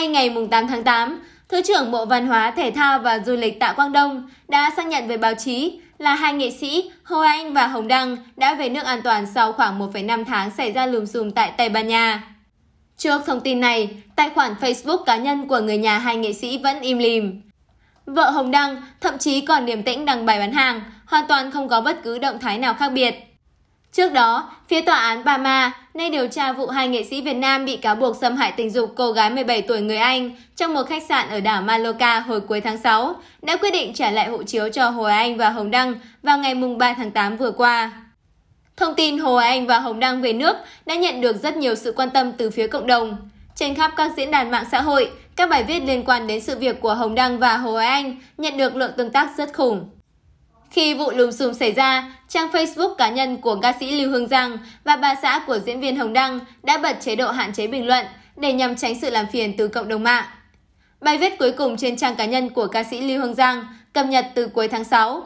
nay ngày 8 tháng 8, Thứ trưởng Bộ Văn hóa, Thể thao và Du lịch Tạ Quang Đông đã xác nhận với báo chí là hai nghệ sĩ Hồ Anh và Hồng Đăng đã về nước an toàn sau khoảng 1,5 tháng xảy ra lùm xùm tại Tây Ban Nha. Trước thông tin này, tài khoản Facebook cá nhân của người nhà hai nghệ sĩ vẫn im lìm. Vợ Hồng Đăng thậm chí còn điềm tĩnh đăng bài bán hàng, hoàn toàn không có bất cứ động thái nào khác biệt. Trước đó, phía tòa án Parma nơi điều tra vụ hai nghệ sĩ Việt Nam bị cáo buộc xâm hại tình dục cô gái 17 tuổi người Anh trong một khách sạn ở đảo Mallorca hồi cuối tháng 6, đã quyết định trả lại hộ chiếu cho Hồ Anh và Hồng Đăng vào ngày 3 tháng 8 vừa qua. Thông tin Hồ Anh và Hồng Đăng về nước đã nhận được rất nhiều sự quan tâm từ phía cộng đồng. Trên khắp các diễn đàn mạng xã hội, các bài viết liên quan đến sự việc của Hồng Đăng và Hồ Anh nhận được lượng tương tác rất khủng. Khi vụ lùm xùm xảy ra, trang Facebook cá nhân của ca sĩ Lưu Hương Giang và bà xã của diễn viên Hồng Đăng đã bật chế độ hạn chế bình luận để nhằm tránh sự làm phiền từ cộng đồng mạng. Bài viết cuối cùng trên trang cá nhân của ca sĩ Lưu Hương Giang cập nhật từ cuối tháng 6.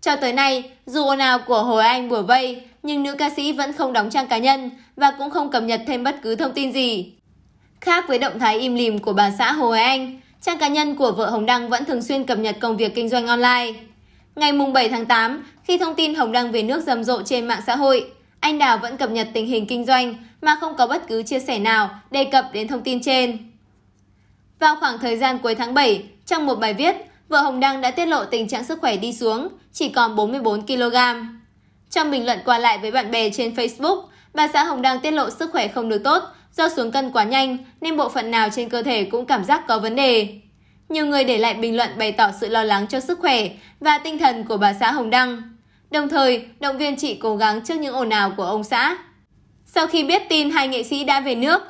Cho tới nay, dù ồn ào của Hồ Anh bùa vây, nhưng nữ ca sĩ vẫn không đóng trang cá nhân và cũng không cập nhật thêm bất cứ thông tin gì. Khác với động thái im lìm của bà xã Hồ Anh, trang cá nhân của vợ Hồng Đăng vẫn thường xuyên cập nhật công việc kinh doanh online. Ngày 7 tháng 8, khi thông tin Hồng Đăng về nước rầm rộ trên mạng xã hội, anh Đào vẫn cập nhật tình hình kinh doanh mà không có bất cứ chia sẻ nào đề cập đến thông tin trên. Vào khoảng thời gian cuối tháng 7, trong một bài viết, vợ Hồng Đăng đã tiết lộ tình trạng sức khỏe đi xuống, chỉ còn 44 kg. Trong bình luận qua lại với bạn bè trên Facebook, bà xã Hồng Đăng tiết lộ sức khỏe không được tốt do xuống cân quá nhanh nên bộ phận nào trên cơ thể cũng cảm giác có vấn đề nhiều người để lại bình luận bày tỏ sự lo lắng cho sức khỏe và tinh thần của bà xã Hồng Đăng, đồng thời động viên chị cố gắng trước những ồn ào của ông xã. Sau khi biết tin hai nghệ sĩ đã về nước,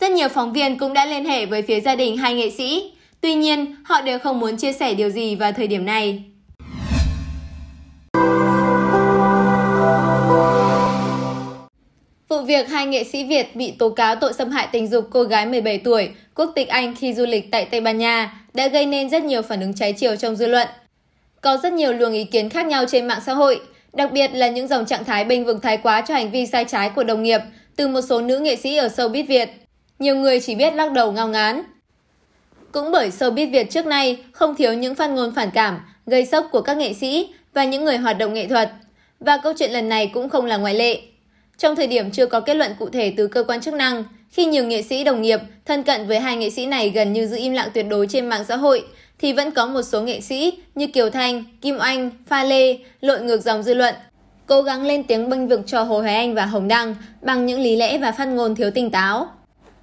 rất nhiều phóng viên cũng đã liên hệ với phía gia đình hai nghệ sĩ. Tuy nhiên, họ đều không muốn chia sẻ điều gì vào thời điểm này. Vụ việc hai nghệ sĩ Việt bị tố cáo tội xâm hại tình dục cô gái 17 tuổi quốc tịch Anh khi du lịch tại Tây Ban Nha đã gây nên rất nhiều phản ứng trái chiều trong dư luận. Có rất nhiều luồng ý kiến khác nhau trên mạng xã hội, đặc biệt là những dòng trạng thái bênh vực thái quá cho hành vi sai trái của đồng nghiệp từ một số nữ nghệ sĩ ở showbiz Việt. Nhiều người chỉ biết lắc đầu ngao ngán. Cũng bởi showbiz Việt trước nay không thiếu những phát ngôn phản cảm, gây sốc của các nghệ sĩ và những người hoạt động nghệ thuật. Và câu chuyện lần này cũng không là ngoại lệ trong thời điểm chưa có kết luận cụ thể từ cơ quan chức năng khi nhiều nghệ sĩ đồng nghiệp thân cận với hai nghệ sĩ này gần như giữ im lặng tuyệt đối trên mạng xã hội thì vẫn có một số nghệ sĩ như Kiều Thanh, Kim Anh, Pha Lê lội ngược dòng dư luận, cố gắng lên tiếng bênh vực cho Hồ Hoài Anh và Hồng Đăng bằng những lý lẽ và phát ngôn thiếu tỉnh táo.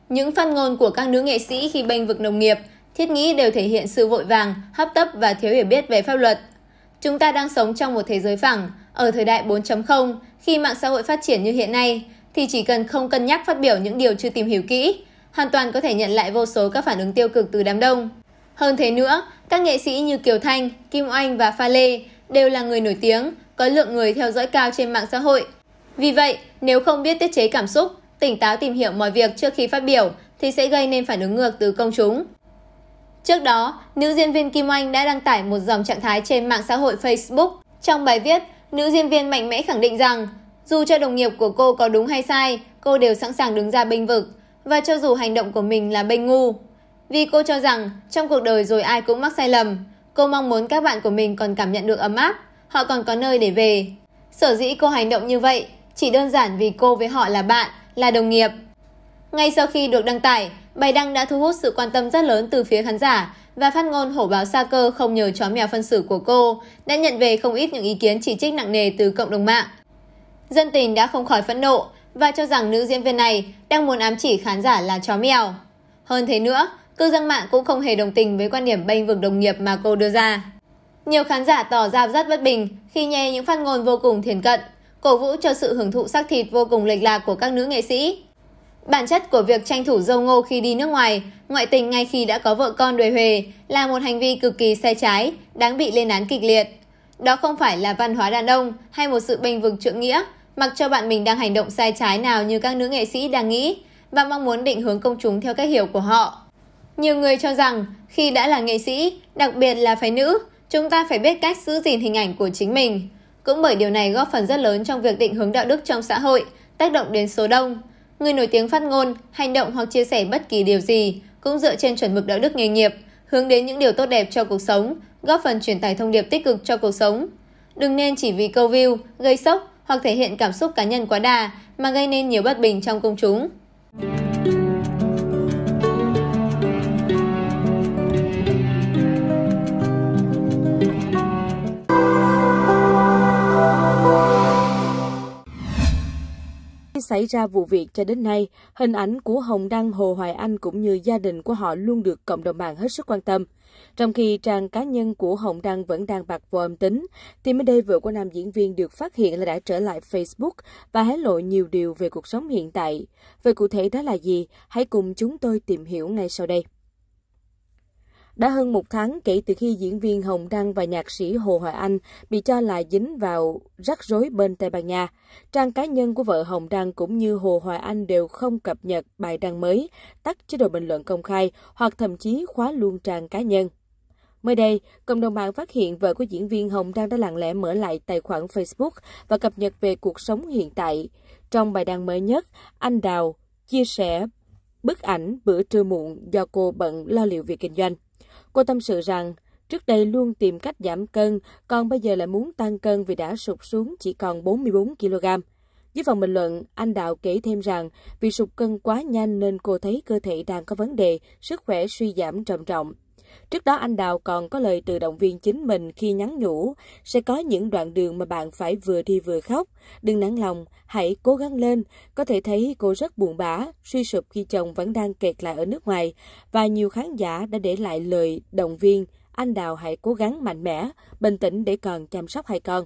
Những phát ngôn của các nữ nghệ sĩ khi bênh vực đồng nghiệp, thiết nghĩ đều thể hiện sự vội vàng, hấp tấp và thiếu hiểu biết về pháp luật. Chúng ta đang sống trong một thế giới phẳng, ở thời đại 4 khi mạng xã hội phát triển như hiện nay thì chỉ cần không cân nhắc phát biểu những điều chưa tìm hiểu kỹ, hoàn toàn có thể nhận lại vô số các phản ứng tiêu cực từ đám đông. Hơn thế nữa, các nghệ sĩ như Kiều Thanh, Kim Oanh và Pha Lê đều là người nổi tiếng, có lượng người theo dõi cao trên mạng xã hội. Vì vậy, nếu không biết tiết chế cảm xúc, tỉnh táo tìm hiểu mọi việc trước khi phát biểu thì sẽ gây nên phản ứng ngược từ công chúng. Trước đó, nữ diễn viên Kim Oanh đã đăng tải một dòng trạng thái trên mạng xã hội Facebook trong bài viết nữ diễn viên mạnh mẽ khẳng định rằng dù cho đồng nghiệp của cô có đúng hay sai, cô đều sẵn sàng đứng ra bênh vực và cho dù hành động của mình là bênh ngu. Vì cô cho rằng trong cuộc đời rồi ai cũng mắc sai lầm, cô mong muốn các bạn của mình còn cảm nhận được ấm áp, họ còn có nơi để về. Sở dĩ cô hành động như vậy chỉ đơn giản vì cô với họ là bạn, là đồng nghiệp. Ngay sau khi được đăng tải, bài đăng đã thu hút sự quan tâm rất lớn từ phía khán giả và phát ngôn hổ báo xa cơ không nhờ chó mèo phân xử của cô đã nhận về không ít những ý kiến chỉ trích nặng nề từ cộng đồng mạng. Dân tình đã không khỏi phẫn nộ và cho rằng nữ diễn viên này đang muốn ám chỉ khán giả là chó mèo. Hơn thế nữa, cư dân mạng cũng không hề đồng tình với quan điểm bênh vực đồng nghiệp mà cô đưa ra. Nhiều khán giả tỏ ra rất bất bình khi nghe những phát ngôn vô cùng thiền cận, cổ vũ cho sự hưởng thụ sắc thịt vô cùng lệch lạc của các nữ nghệ sĩ. Bản chất của việc tranh thủ dâu ngô khi đi nước ngoài, ngoại tình ngay khi đã có vợ con đuổi huề là một hành vi cực kỳ sai trái, đáng bị lên án kịch liệt. Đó không phải là văn hóa đàn ông hay một sự bình vực trượng nghĩa, mặc cho bạn mình đang hành động sai trái nào như các nữ nghệ sĩ đang nghĩ và mong muốn định hướng công chúng theo cách hiểu của họ. Nhiều người cho rằng khi đã là nghệ sĩ, đặc biệt là phái nữ, chúng ta phải biết cách giữ gìn hình ảnh của chính mình. Cũng bởi điều này góp phần rất lớn trong việc định hướng đạo đức trong xã hội, tác động đến số đông, người nổi tiếng phát ngôn hành động hoặc chia sẻ bất kỳ điều gì cũng dựa trên chuẩn mực đạo đức nghề nghiệp hướng đến những điều tốt đẹp cho cuộc sống góp phần truyền tải thông điệp tích cực cho cuộc sống đừng nên chỉ vì câu view gây sốc hoặc thể hiện cảm xúc cá nhân quá đà mà gây nên nhiều bất bình trong công chúng xảy ra vụ việc cho đến nay, hình ảnh của Hồng Đăng Hồ Hoài Anh cũng như gia đình của họ luôn được cộng đồng mạng hết sức quan tâm. Trong khi trang cá nhân của Hồng Đăng vẫn đang bạc vô âm tính, thì mới đây vợ của nam diễn viên được phát hiện là đã trở lại Facebook và hé lộ nhiều điều về cuộc sống hiện tại. Về cụ thể đó là gì? Hãy cùng chúng tôi tìm hiểu ngay sau đây. Đã hơn một tháng kể từ khi diễn viên Hồng Đăng và nhạc sĩ Hồ Hoài Anh bị cho là dính vào rắc rối bên Tây Ban Nha, trang cá nhân của vợ Hồng Đăng cũng như Hồ Hoài Anh đều không cập nhật bài đăng mới, tắt chế độ bình luận công khai hoặc thậm chí khóa luôn trang cá nhân. Mới đây, cộng đồng mạng phát hiện vợ của diễn viên Hồng Đăng đã lặng lẽ mở lại tài khoản Facebook và cập nhật về cuộc sống hiện tại. Trong bài đăng mới nhất, anh Đào chia sẻ bức ảnh bữa trưa muộn do cô bận lo liệu việc kinh doanh. Cô tâm sự rằng, trước đây luôn tìm cách giảm cân, còn bây giờ lại muốn tăng cân vì đã sụt xuống chỉ còn 44 kg. Dưới phần bình luận, anh Đạo kể thêm rằng vì sụt cân quá nhanh nên cô thấy cơ thể đang có vấn đề, sức khỏe suy giảm trầm trọng. Trước đó anh Đào còn có lời tự động viên chính mình khi nhắn nhủ, sẽ có những đoạn đường mà bạn phải vừa đi vừa khóc. Đừng nản lòng, hãy cố gắng lên. Có thể thấy cô rất buồn bã, suy sụp khi chồng vẫn đang kẹt lại ở nước ngoài. Và nhiều khán giả đã để lại lời động viên, anh Đào hãy cố gắng mạnh mẽ, bình tĩnh để còn chăm sóc hai con.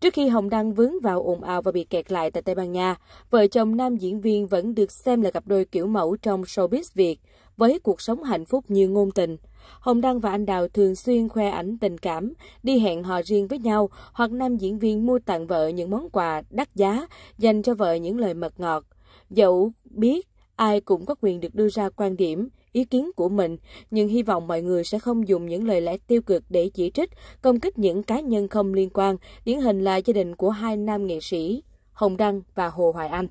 Trước khi Hồng Đăng vướng vào ồn ào và bị kẹt lại tại Tây Ban Nha, vợ chồng nam diễn viên vẫn được xem là cặp đôi kiểu mẫu trong showbiz Việt, với cuộc sống hạnh phúc như ngôn tình. Hồng Đăng và anh Đào thường xuyên khoe ảnh tình cảm, đi hẹn hò riêng với nhau hoặc nam diễn viên mua tặng vợ những món quà đắt giá, dành cho vợ những lời mật ngọt. Dẫu biết ai cũng có quyền được đưa ra quan điểm, ý kiến của mình, nhưng hy vọng mọi người sẽ không dùng những lời lẽ tiêu cực để chỉ trích, công kích những cá nhân không liên quan, điển hình là gia đình của hai nam nghệ sĩ Hồng Đăng và Hồ Hoài Anh.